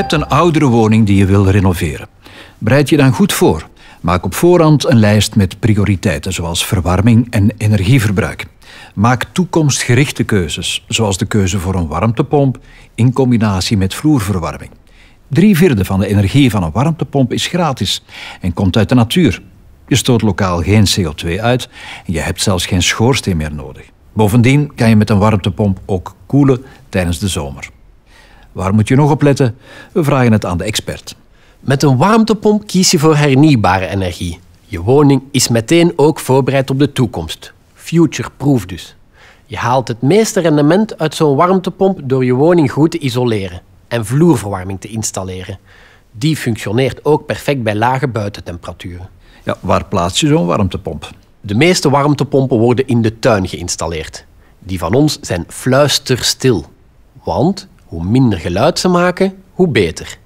hebt een oudere woning die je wil renoveren. Bereid je dan goed voor. Maak op voorhand een lijst met prioriteiten, zoals verwarming en energieverbruik. Maak toekomstgerichte keuzes, zoals de keuze voor een warmtepomp in combinatie met vloerverwarming. Drie vierde van de energie van een warmtepomp is gratis en komt uit de natuur. Je stoot lokaal geen CO2 uit en je hebt zelfs geen schoorsteen meer nodig. Bovendien kan je met een warmtepomp ook koelen tijdens de zomer. Waar moet je nog op letten? We vragen het aan de expert. Met een warmtepomp kies je voor hernieuwbare energie. Je woning is meteen ook voorbereid op de toekomst. Future-proof dus. Je haalt het meeste rendement uit zo'n warmtepomp door je woning goed te isoleren en vloerverwarming te installeren. Die functioneert ook perfect bij lage buitentemperaturen. Ja, waar plaats je zo'n warmtepomp? De meeste warmtepompen worden in de tuin geïnstalleerd. Die van ons zijn fluisterstil. Want hoe minder geluid ze maken, hoe beter.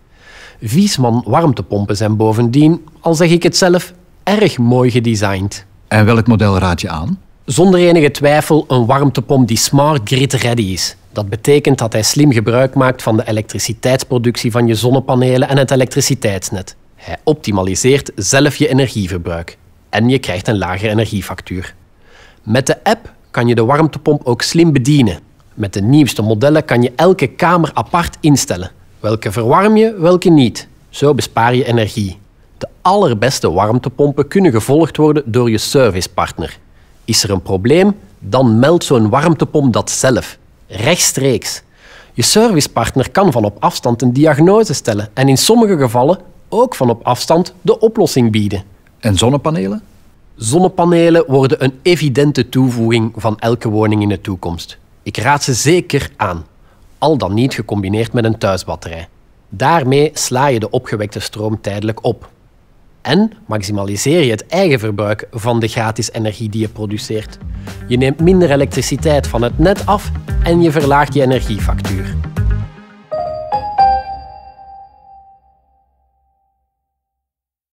Viesman warmtepompen zijn bovendien, al zeg ik het zelf, erg mooi gedesigned. En welk model raad je aan? Zonder enige twijfel een warmtepomp die smart grid ready is. Dat betekent dat hij slim gebruik maakt van de elektriciteitsproductie van je zonnepanelen en het elektriciteitsnet. Hij optimaliseert zelf je energieverbruik en je krijgt een lagere energiefactuur. Met de app kan je de warmtepomp ook slim bedienen. Met de nieuwste modellen kan je elke kamer apart instellen. Welke verwarm je, welke niet. Zo bespaar je energie. De allerbeste warmtepompen kunnen gevolgd worden door je servicepartner. Is er een probleem, dan meldt zo'n warmtepomp dat zelf. Rechtstreeks. Je servicepartner kan van op afstand een diagnose stellen en in sommige gevallen ook van op afstand de oplossing bieden. En zonnepanelen? Zonnepanelen worden een evidente toevoeging van elke woning in de toekomst. Ik raad ze zeker aan, al dan niet gecombineerd met een thuisbatterij. Daarmee sla je de opgewekte stroom tijdelijk op. En maximaliseer je het eigen verbruik van de gratis energie die je produceert. Je neemt minder elektriciteit van het net af en je verlaagt je energiefactuur.